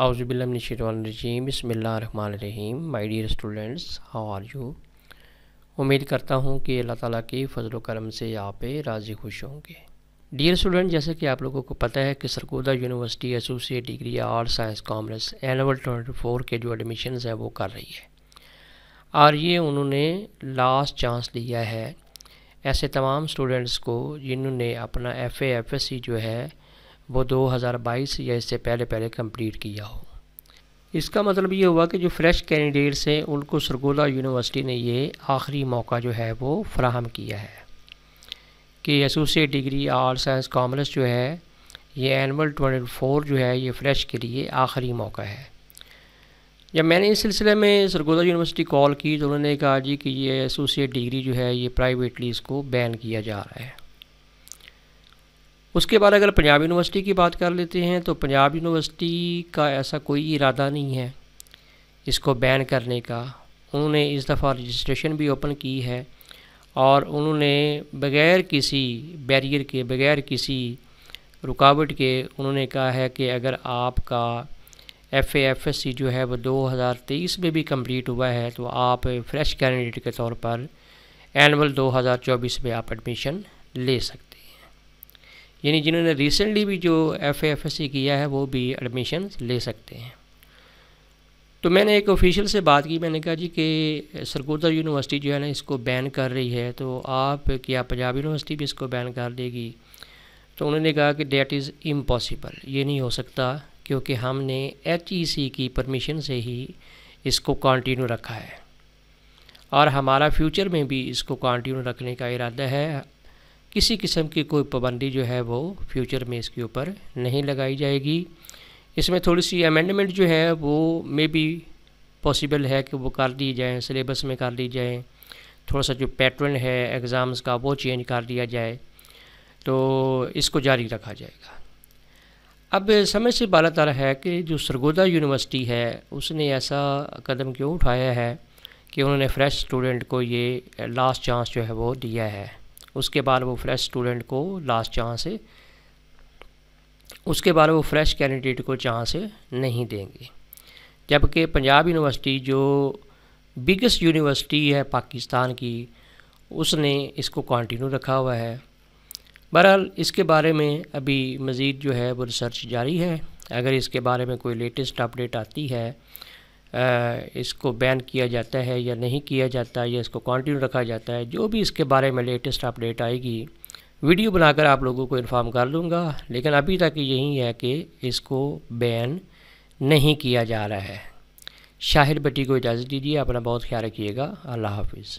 आउज़बिल्लिशरजीम बसमीम my dear students how are you उम्मीद करता हूँ कि अल्लाह ताला के फजल करम से आप राज़ी खुश होंगे डियर स्टूडेंट जैसे कि आप लोगों को पता है कि Sargodha university associate degree art science commerce annual twenty four के जो एडमिशन है वो कर रही है और ये उन्होंने लास्ट चांस लिया है ऐसे तमाम स्टूडेंट्स को जिन्होंने अपना एफ़ एफ एस सी जो है वो 2022 या इससे पहले पहले कंप्लीट किया हो इसका मतलब ये हुआ कि जो फ्रेश कैंडिडेट्स हैं उनको सरगोला यूनिवर्सिटी ने ये आखिरी मौका जो है वो फ्राहम किया है कि associate degree art science commerce जो है ये एनअल ट्वेंटी फोर जो है ये फ़्रेश के लिए आखिरी मौका है जब मैंने इस सिलसिले में सरगोदा यूनिवर्सिटी कॉल की तो उन्होंने कहा जी कि ये एसोसिएट डिग्री जो है ये प्राइवेटली इसको बैन किया जा रहा है उसके बाद अगर पंजाब यूनिवर्सिटी की बात कर लेते हैं तो पंजाब यूनिवर्सिटी का ऐसा कोई इरादा नहीं है इसको बैन करने का उन्होंने इस दफ़ा रजिस्ट्रेशन भी ओपन की है और उन्होंने बग़ैर किसी बैरियर के बग़ैर किसी रुकावट के उन्होंने कहा है कि अगर आपका एफ़ एफ एस सी जो है वो 2023 में भी कंप्लीट हुआ है तो आप फ्रेश कैंडिडेट के तौर पर एनअल 2024 में आप एडमिशन ले सकते यानी जिन्होंने रिसेंटली भी जो एफ एफ एस सी किया है वो भी एडमिशन ले सकते हैं तो मैंने एक ऑफिशियल से बात की मैंने कहा जी कि सरगोदा यूनिवर्सिटी जो है ना इसको बैन कर रही है तो आप क्या पंजाब यूनिवर्सिटी भी इसको बैन कर देगी तो उन्होंने कहा कि डेट इज़ इम्पॉसिबल ये नहीं हो सकता क्योंकि हमने एच ई सी की परमिशन से ही इसको कंटिन्यू रखा है और हमारा फ्यूचर में भी इसको कंटिन्यू रखने का इरादा है किसी किस्म की कोई पाबंदी जो है वो फ्यूचर में इसके ऊपर नहीं लगाई जाएगी इसमें थोड़ी सी अमेंडमेंट जो है वो मे बी पॉसिबल है कि वो कर दी जाए सिलेबस में कर दी जाए थोड़ा सा जो पैटर्न है एग्ज़ाम्स का वो चेंज कर दिया जाए तो इसको जारी रखा जाएगा अब समय से बाला तारा है कि जो सरगोदा यूनिवर्सिटी है उसने ऐसा कदम क्यों उठाया है कि उन्होंने फ़्रेश स्टूडेंट को ये लास्ट चांस जो है वो दिया है उसके बाद वो फ्रेश स्टूडेंट को लास्ट जहाँ से उसके बाद वो फ्रेश कैंडिडेट को जहाँ से नहीं देंगे जबकि पंजाब यूनिवर्सिटी जो बिगेस्ट यूनिवर्सिटी है पाकिस्तान की उसने इसको कंटिन्यू रखा हुआ है बहरहाल इसके बारे में अभी मज़ीद जो है वो रिसर्च जारी है अगर इसके बारे में कोई लेटेस्ट अपडेट आती है इसको बैन किया जाता है या नहीं किया जाता या इसको कंटिन्यू रखा जाता है जो भी इसके बारे में लेटेस्ट अपडेट आएगी वीडियो बनाकर आप लोगों को इन्फॉर्म कर लूँगा लेकिन अभी तक यही है कि इसको बैन नहीं किया जा रहा है शाहिर बटी को इजाज़त दीजिए अपना बहुत ख्याल रखिएगा अल्लाह हाफिज़